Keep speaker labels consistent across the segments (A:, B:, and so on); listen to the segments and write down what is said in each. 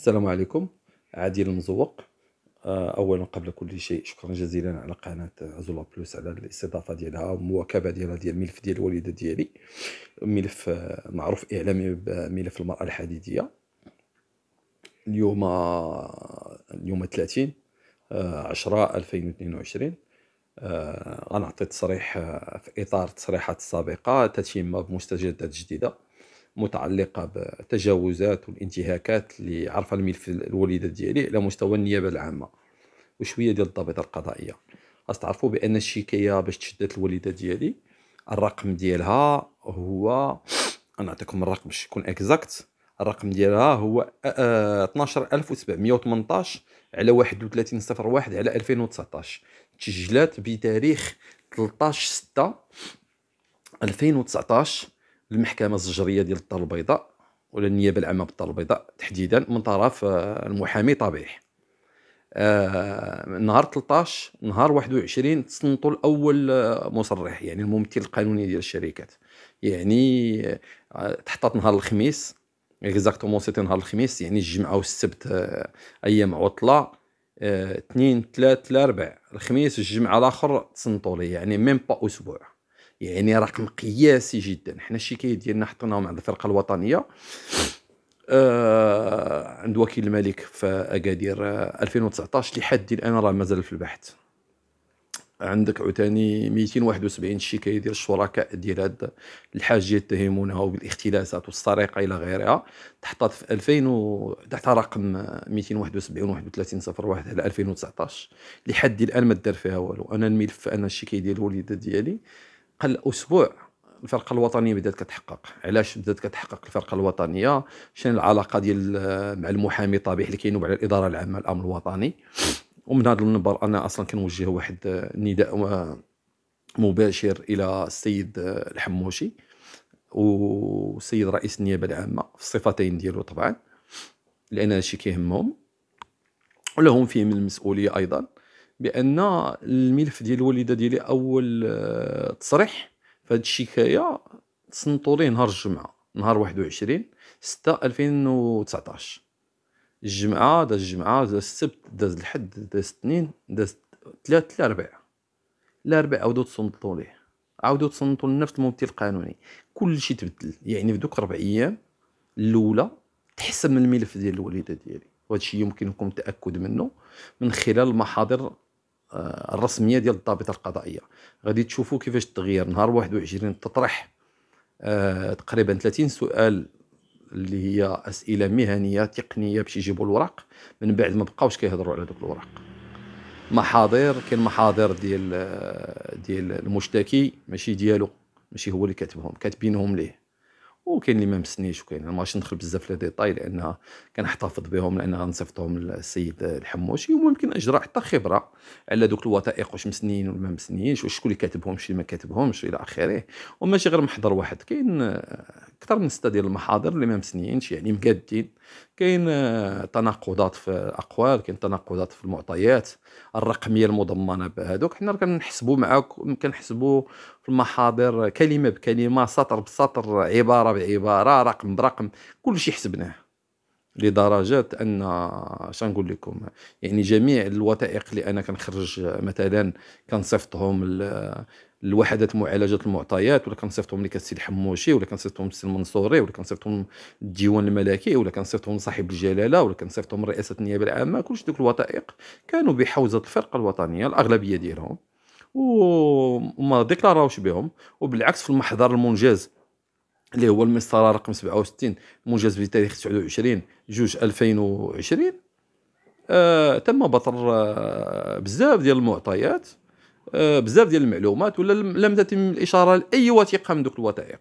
A: السلام عليكم عادل المزوق آه، اولا قبل كل شيء شكرا جزيلا على قناه عزولا بلوس على الاستضافه ديالها والمواكبه ديالها ديال الملف ديال الوالده ديالي ملف آه، معروف اعلامي بملف المراه الحديديه اليوم آه، اليوم 30 10 2022 غنعطي تصريح في اطار التصريحات السابقه تتم بمستجدات جديده متعلقه بالتجاوزات والانتهاكات اللي عرفها الملف الوليده ديالي على مستوى النيابه العامه وشويه ديال الضابطه القضائيه تعرفوا بان الشكايه باش تشدات الوالده ديالي الرقم ديالها هو انا نعطيكم الرقم باش يكون اكزاكت الرقم ديالها هو 12718 آه، آه، على صفر واحد على 2019 تسجلات بتاريخ 13 6 2019 المحكمه الزجريه ديال الدار البيضاء ولا النيابه العامه بالدار البيضاء تحديدا من طرف آه، المحامي طبيح آه، نهار 13 نهار 21 تصنتوا الاول آه، مصرح يعني الممثل القانوني ديال الشركات يعني تحطات تحطت نهار الخميس اكزاكتومون سيتي نهار الخميس يعني الجمعه والسبت ايام عطله اثنين ثلاثة الاربع الخميس الجمعه الاخر تصنتوا لي يعني ميم با اسبوع يعني رقم قياسي جدا حنا الشكايه ديالنا حطيناهم عند الفرقه الوطنيه آه عند وكيل الملك في اكادير 2019 آه، لحد الان راه مازال في البحث عندك عاوتاني 271 شكايه ديال الشركاء ديال هاد الحاج يتهمونه بالاختلاسات والسرقه الى غيرها تحطات في 2000 و... تحت رقم 271 31 صفر واحد على 2019 لحد الان ما دار فيها والو انا الملف انا الشكايه ديال الوليده ديالي قل اسبوع الفرقه الوطنيه بدات كتحقق علاش بدات كتحقق الفرقه الوطنيه شان العلاقه ديال مع المحامي طبيح اللي كينوب على الاداره العامه الامن الوطني ومن هذا المنبر انا اصلا كنوجه واحد نداء مباشر الى السيد الحموشي وسيد رئيس النيابه العامه في الصفتين ديالو طبعا لان هادشي كيهمهم ولهم فيه من المسؤوليه ايضا بان الملف ديال الوالده ديالي اول آه، تصريح في هذه الشكايه تصنتوا ليه نهار الجمعه نهار 21 6 2019 الجمعه داز الجمعه داز السبت داز الحد داز الاثنين داز ثلاثه الاربعاء الاربعاء عاودوا تصنتوا ليه عاودوا تصنتوا لنفس الممثل القانوني كل شيء تبدل يعني في دوك ربع ايام الاولى تحسب من الملف ديال الوالده ديالي وهذا الشيء يمكنكم التاكد منه من خلال المحاضر آه، الرسميه ديال الضابطه القضائيه غادي تشوفوا كيفاش التغيير نهار 21 تطرح آه، تقريبا 30 سؤال اللي هي اسئله مهنيه تقنيه باش يجيبوا الوراق من بعد ما بقاوش كيهضروا على دوك الوراق محاضر كاين محاضر ديال آه، ديال المشتكي ماشي ديالو ماشي هو اللي كاتبهم كاتبينهم ليه وكاين اللي ما مسنيش وكاين ما غاديش ندخل بزاف لي ديتاي لان كنحتفظ بهم لان غنصيفطهم للسيد الحموشي وممكن اجرى حتى خبره على دوك الوثائق واش مسنين ولا ما مسنينش وشكون اللي كاتبهم شي ما كاتبهمش الى اخره وماشي غير محضر واحد كاين اكثر من سته ديال المحاضر اللي ما مسنيينش يعني مقادين كاين آه، تناقضات في الاقوال كاين تناقضات في المعطيات الرقميه المضمنه بهذوك حنا كنحسبوا معاك كنحسبوا في المحاضر كلمه بكلمه سطر بسطر عباره بعباره رقم برقم كل شيء حسبناه لدرجه ان شنقول نقول لكم يعني جميع الوثائق اللي انا كنخرج مثلا كنصيفطهم الوحدات معالجه المعطيات ولا كنصيفطهم لك السيد الحموشي ولا كنصيفطهم للسي المنصوري ولا كنصيفطهم للديوان الملكي ولا كنصيفطهم لصاحب الجلاله ولا كنصيفطهم رئاسه النيابه العامه كلش دوك الوثائق كانوا بحوزه الفرقه الوطنيه الاغلبيه ديالهم وما ديكلاروش بهم وبالعكس في المحضر المنجز اللي هو المسطره رقم 67 منجز بتاريخ 29 جوج 2020 آه تم بطر آه بزاف ديال المعطيات آه، بزاف ديال المعلومات ولا لم تتم الاشاره لاي وثيقه من دوك الوثائق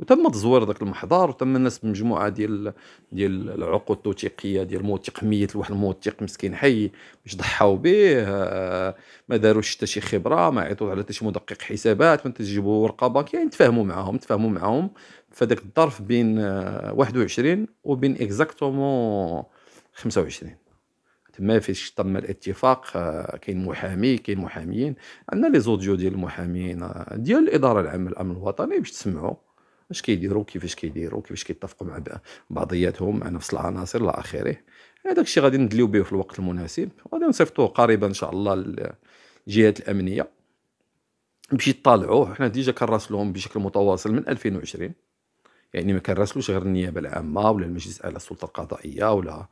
A: وتم تزوير ذاك المحضر وتم الناس بمجموعه ديال ديال العقود التوثيقيه ديال موثق ميت لواحد الموثق مسكين حي باش ضحاو به آه، ما داروش حتى شي خبره ما عيطوا على حتى شي مدقق حسابات ما تجيبوا ورقه بنكيه يعني تفاهموا معاهم تفاهموا معاهم فداك الظرف بين 21 آه، وبين اكزاكتومون 25 تما فاش تم الاتفاق آه، كاين محامي كاين محاميين عندنا لي زوديو ديال المحامين آه، ديال الاداره العامه للامن الوطني باش تسمعوا اش كيديروا كيفاش كيديروا كيفاش كيتفقوا مع بعضياتهم مع نفس العناصر الى اخره هذاك الشيء غادي ندليو به في الوقت المناسب وغادي نصيفطوه قريبا ان شاء الله للجهات الامنيه باش يطالعوه حنا ديجا كنراسلوهم بشكل متواصل من 2020 يعني ما كنراسلوش غير النيابه العامه ولا المجلس على السلطه القضائيه ولا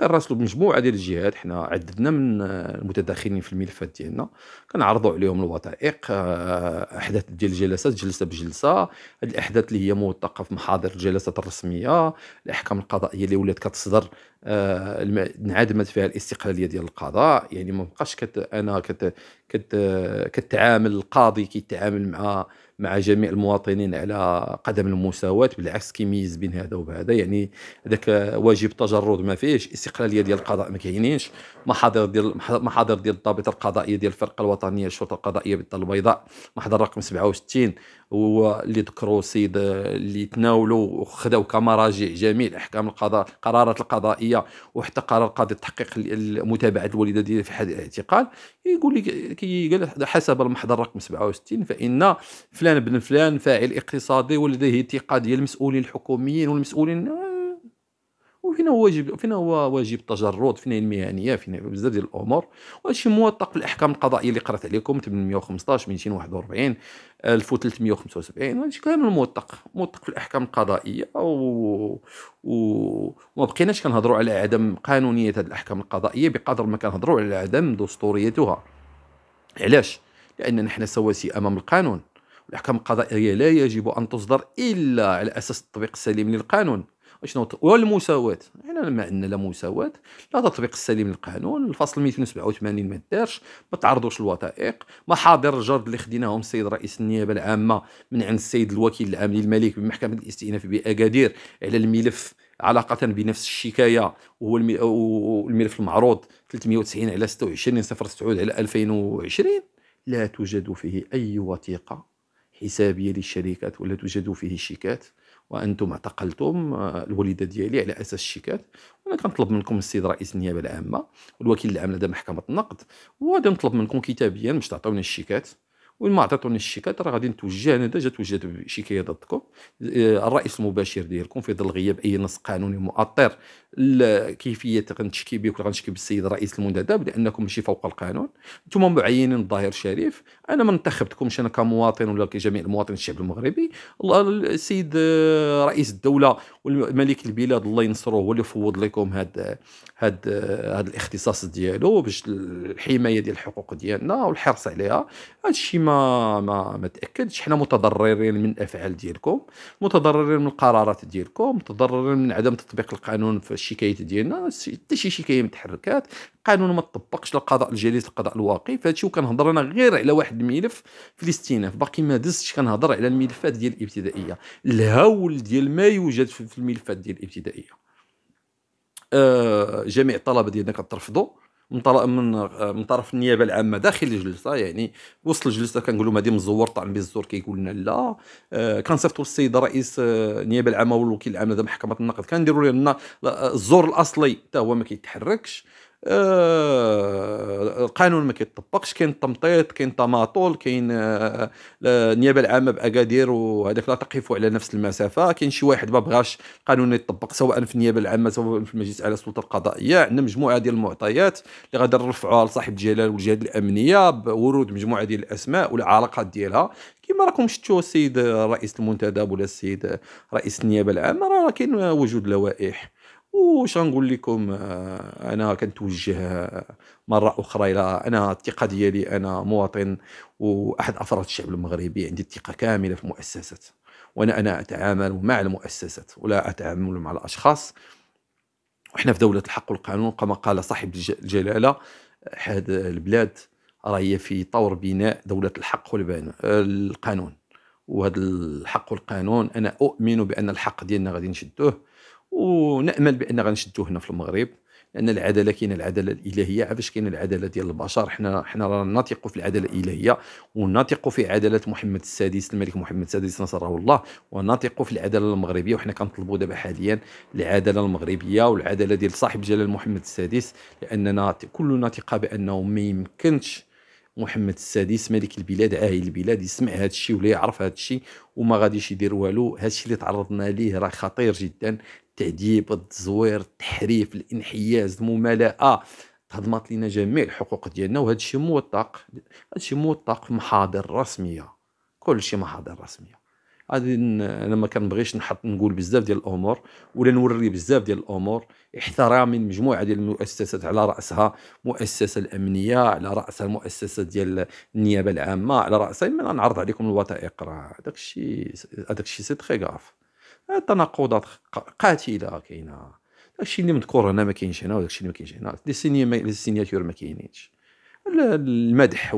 A: كنراسلو بمجموعه ديال الجهات حنا عددنا من المتداخلين في الملفات ديالنا كنعرضوا عليهم الوثائق آه، احداث ديال الجلسات جلسه بجلسه هاد الاحداث اللي هي موثقه في محاضر الجلسات الرسميه الاحكام القضائيه اللي ولات كتصدر آه، انعدمت فيها الاستقلاليه ديال القضاء يعني ما بقاش كت انا كت كت كتعامل القاضي كيتعامل مع مع جميع المواطنين على قدم المساواة بالعكس كيميز بين هذا وهذا يعني هذاك واجب تجرد ما فيهش استقلالية ديال القضاء ما كاينينش محاضر ديال محاضر ديال الضابطة القضائية ديال الفرقة الوطنية الشرطة القضائية بالدار البيضاء محضر رقم 67 هو اللي ذكروا السيد اللي تناولوا وخذوا كمراجع جميع احكام القضاء القرارات القضائيه وحتى قرار قاضي التحقيق متابعه الوالده ديال في حال الاعتقال يقول لك حسب المحضر رقم 67 فان في فلان بن فلان فاعل اقتصادي ولديه ثقه ديال المسؤولين الحكوميين والمسؤولين آه، وفين هو واجب فين هو واجب التجرد فين المهنيه فين بزاف ديال الامور وهادشي موثق في الاحكام القضائيه اللي قرات عليكم 815 241 1375 هادشي كامل موثق موثق في الاحكام القضائيه و, و... وما بقيناش كنهضروا على عدم قانونيه هذه الاحكام القضائيه بقدر ما كنهضروا على عدم دستوريتها علاش لان نحن سواسي امام القانون والأحكام القضائية لا يجب أن تصدر إلا على أساس التطبيق السليم للقانون شنو والمساواة حنا ما عندنا لا مساواة لا تطبيق السليم للقانون الفصل 287 ما دارش ما تعرضوش الوثائق محاضر الجرد اللي خديناهم السيد رئيس النيابة العامة من عند السيد الوكيل العام للملك بمحكمة الاستئناف بأكادير على الملف علاقة بنفس الشكاية وهو الملف المعروض 390 على 26 صفر على 2020 لا توجد فيه أي وثيقة حسابيه للشركات ولا توجد فيه شيكات وانتم اعتقلتم آه، الوالده ديالي على اساس الشيكات وانا كنطلب منكم السيد رئيس النيابه العامه والوكيل العام لدى محكمه النقد وغادي نطلب منكم كتابيا باش تعطيوني الشيكات وين ما عطاتوني الشيكات راه غادي نتوجه انا ديجا توجهت بشكايه ضدكم الرئيس المباشر ديالكم في ظل غياب اي نص قانوني مؤطر كيفيه غنشكي بك غنشكي بالسيد رئيس المنتدب لانكم ماشي فوق القانون انتم معينين الظاهر شريف انا ما انتخبتكمش انا كمواطن ولا كجميع المواطن الشعب المغربي السيد آه، رئيس الدوله والملك البلاد الله ينصروه هو اللي فوض لكم هذا هذا هذا الاختصاص ديالو باش الحمايه ديال الحقوق ديالنا والحرص عليها هادشي ما ما ما تاكدش حنا متضررين من الافعال ديالكم متضررين من القرارات ديالكم متضررين من عدم تطبيق القانون في الشكايات ديالنا حتى شي شكايه متحركات القانون ما طبقش القضاء الجليس القضاء الواقي فهادشي وكنهضر انا غير على واحد الملف في الاستئناف باقي ما دزتش كنهضر على الملفات ديال الابتدائيه الهول ديال ما يوجد في الملفات ديال الابتدائيه آه جميع الطلبه ديالنا كترفضوا من طرف من آه، من طرف النيابه العامه داخل الجلسه يعني وسط الجلسه كنقول لهم هذه مزور طعن بالزور كيقول لنا لا آه، كنصيفطوا السيد رئيس آه، النيابه العامه والوكيل العام لدى محكمه النقد كنديروا لنا الزور الاصلي حتى هو ما كيتحركش القانون آه، ما كيطبقش كاين التمطيط كاين التماطل كاين آه، النيابه العامه باكادير وهذاك لا تقفوا على نفس المسافه كاين شي واحد ما بغاش القانون يطبق سواء في النيابه العامه سواء في المجلس على السلطه القضائيه عندنا مجموعه ديال المعطيات اللي غادي نرفعوها لصاحب الجلاله والجهات الامنيه بورود مجموعه ديال الاسماء والعلاقات ديالها كما راكم شفتوا السيد رئيس المنتدب ولا السيد رئيس النيابه العامه راه كاين وجود لوائح وش نقول لكم آه، انا كنتوجه آه، مره اخرى الى انا الثقه ديالي انا مواطن واحد افراد الشعب المغربي عندي الثقه كامله في المؤسسات وانا انا اتعامل مع المؤسسات ولا اتعامل مع الاشخاص وحنا في دوله الحق والقانون كما قال صاحب الجلاله هذه البلاد راه هي في طور بناء دوله الحق والقانون وهذا الحق والقانون انا اؤمن بان الحق ديالنا غادي نشدوه ونامل بان غنشدو هنا في المغرب لان العداله كاينه العداله الالهيه علاش كاينه العداله ديال البشر حنا حنا رانا نثق في العداله الالهيه وناطقوا في عداله محمد السادس الملك محمد السادس نصره الله وناطقوا في العداله المغربيه وحنا كنطلبوا دابا حاليا العداله المغربيه والعداله ديال صاحب جلال محمد السادس لاننا كلنا ثقه بانه ما يمكنش محمد السادس ملك البلاد عاهل البلاد يسمع هذا الشيء ولا يعرف هذا الشيء وما غاديش يدير والو هذا الشيء اللي تعرضنا ليه راه خطير جدا التعذيب التزوير التحريف الانحياز الممالاه تهضمات لنا جميع الحقوق ديالنا وهذا الشيء موثق هذا الشيء موثق في محاضر رسميه كل شيء محاضر رسميه غادي انا ما كنبغيش نحط نقول بزاف ديال الامور ولا نوري بزاف ديال الامور احترامي مجموعه ديال المؤسسات على راسها مؤسسه الامنيه على راسها المؤسسه ديال النيابه العامه على راسها ما نعرض عليكم الوثائق راه داكشي الشيء هذاك الشيء سي تري غاف تناقضات قاتله كاينه داكشي اللي مذكور هنا ما كاينش هنا وداكشي اللي ما كاينش هنا لي سينياتور ما كاينينش المدح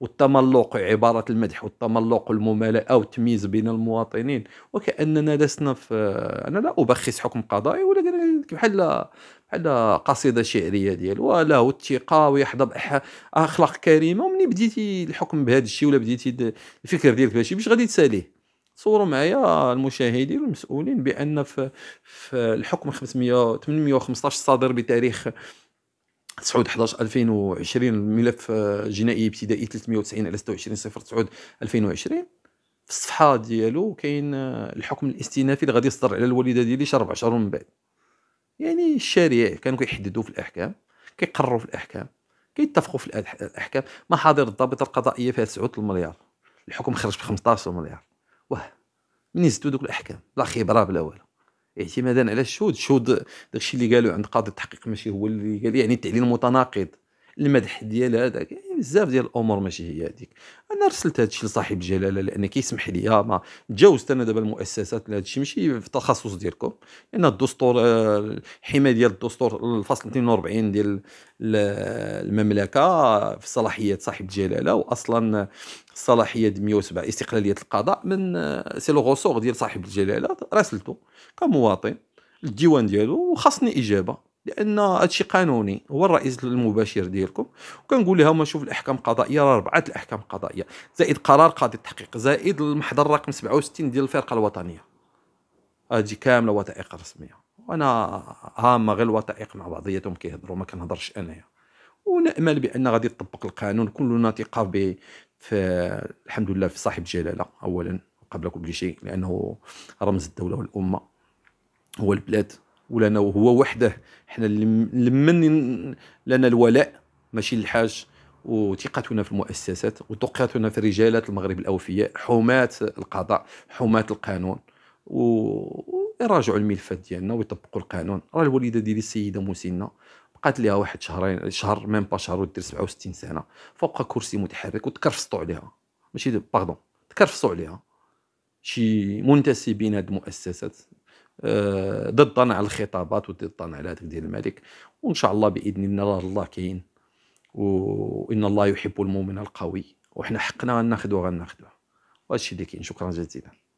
A: والتملق عبارة المدح والتملق والممالأة والتمييز بين المواطنين وكأننا لسنا في أنا لا أبخس حكم قضائي ولكن بحال بحال قصيدة شعرية ديالو وله الثقة ويحظى أخلاق كريمة ومني بديتي الحكم بهذا الشيء ولا بديتي الفكر ديالك بهذا الشيء باش غادي تساليه تصوروا معايا المشاهدين والمسؤولين بأن في, في الحكم 500 815 صادر بتاريخ تسعود 11 2020 الملف آه، جنائي ابتدائي 390 على 26 صفر تسعود 2020 في الصفحه ديالو كاين آه، الحكم الاستئنافي اللي غادي يصدر على الوالده ديالي شهر اربع شهور من بعد يعني الشارع كانوا كيحددوا في الاحكام كيقرروا في الاحكام كيتفقوا في الاحكام محاضر الضابطه القضائيه فيها 9 المليار الحكم خرج ب 15 مليار واه من زدتوا دوك الاحكام لا خبره بلا والو اعتمادا على الشهود الشهود داكشي اللي قالوا عند قاضي التحقيق ماشي هو اللي قال يعني التعليل متناقض المدح ديال هذاك بزاف ديال الامور ماشي هي هذيك انا رسلت هذا الشيء لصاحب الجلاله لان كيسمح لي آه، ما تجاوزت انا دابا المؤسسات هذا الشيء ماشي في التخصص ديالكم لان الدستور آه، الحمايه ديال الدستور الفصل 42 ديال المملكه في صلاحيات صاحب الجلاله واصلا صلاحيات 107 استقلاليه القضاء من آه، سي لو غوسور ديال صاحب الجلاله راسلته كمواطن الديوان ديالو وخاصني اجابه لان هادشي قانوني هو الرئيس المباشر ديالكم وكنقول لها هما شوف الاحكام القضائيه راه اربعه الاحكام القضائيه زائد قرار قاضي التحقيق زائد المحضر رقم 67 ديال الفرقه الوطنيه هادي كامله وثائق رسميه وانا هامه غير الوثائق مع بعضياتهم كيهضروا ما كنهضرش انايا ونامل بان غادي يطبق القانون كلنا ثقه به في الحمد لله في صاحب الجلاله اولا قبل كل شيء لانه رمز الدوله والامه هو البلاد ولنا وهو وحده حنا لمن لنا الولاء ماشي الحاج وثقتنا في المؤسسات وثقتنا في رجالات المغرب الاوفياء حماة القضاء حماة القانون ويراجعوا الملفات ديالنا ويطبقوا القانون راه الوالده ديالي السيده مسنه بقات ليها واحد شهرين شهر ميم با شهر ودير 67 سنه فوق كرسي متحرك وتكرفصوا عليها ماشي باغدون تكرفصوا عليها شي منتسبين هاد المؤسسات آه، ضد طنع على الخطابات وضد طنع على هذاك ديال الملك وان شاء الله باذن الله الله كاين وان الله يحب المؤمن القوي وحنا حقنا غناخذو وهذا الشيء اللي كاين شكرا جزيلا